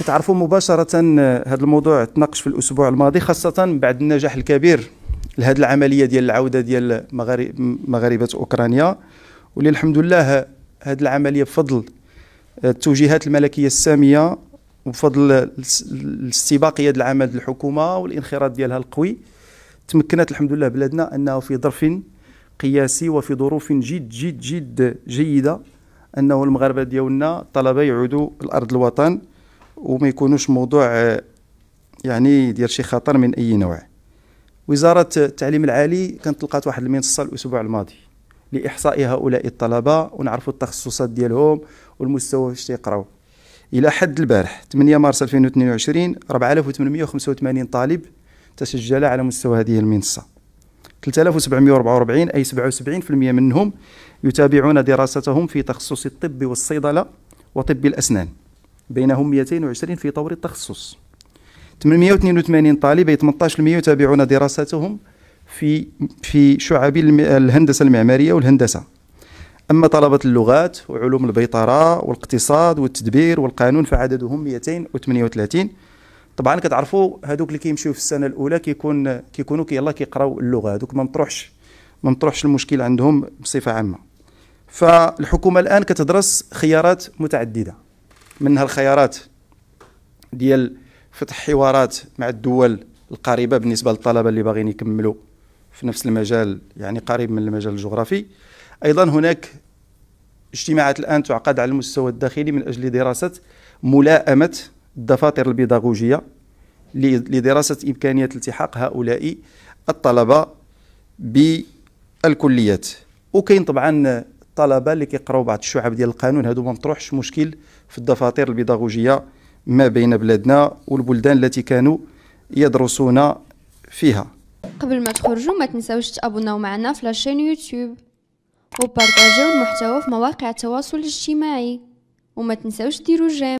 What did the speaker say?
كتعرفوا مباشره آه، هذا الموضوع تناقش في الاسبوع الماضي خاصه بعد النجاح الكبير لهذه العمليه ديال العوده ديال مغاربه اوكرانيا واللي الحمد لله هذه العمليه بفضل آه، التوجيهات الملكيه الساميه وبفضل الاستباقيه ديال العمل الحكومه والانخراط ديالها القوي تمكنت الحمد لله بلادنا انه في ظرف قياسي وفي ظروف جد جد جد جيده انه المغاربه ديالنا طلبة يعودوا لارض الوطن وما يكونوش موضوع آه، يعني يدير شي خطر من اي نوع وزاره التعليم العالي كانت لقات واحد المنصه الاسبوع الماضي لاحصاء هؤلاء الطلبه ونعرفوا التخصصات ديالهم والمستوى فاش تيقراو الى حد البارح 8 مارس 2022 4885 طالب تسجل على مستوى هذه المنصه 3744 اي 77% منهم يتابعون دراستهم في تخصص الطب والصيدله وطب الاسنان بينهم 220 في طور التخصص 882 طالب أي 18% يتابعون دراستهم في في شعب الهندسة المعمارية والهندسة أما طلبة اللغات وعلوم البيطرة والاقتصاد والتدبير والقانون فعددهم 238 طبعا كتعرفوا هذوك اللي كيمشيو في السنة الأولى كيكون كيكونوا يلاه كيقراو اللغة هذوك ما مطروحش ما مطروحش المشكل عندهم بصفة عامة فالحكومة الآن كتدرس خيارات متعددة منها الخيارات ديال فتح حوارات مع الدول القريبه بالنسبه للطلبه اللي باغيين يكملوا في نفس المجال يعني قريب من المجال الجغرافي ايضا هناك اجتماعات الان تعقد على المستوى الداخلي من اجل دراسه ملائمه الدفاتر البيداغوجيه لدراسه امكانيه التحاق هؤلاء الطلبه بالكليات وكاين طبعا الطلبه اللي كيقراو بعض الشعب ديال القانون هادو ما مطروحش مشكل في الدفاتر البيداغوجيه ما بين بلادنا والبلدان التي كانوا يدرسون فيها قبل ما تخرجوا ما تنساوش تابوناو معنا في لاشين يوتيوب وبارطاجيو المحتوى في مواقع التواصل الاجتماعي وما تنساوش ديروا جيم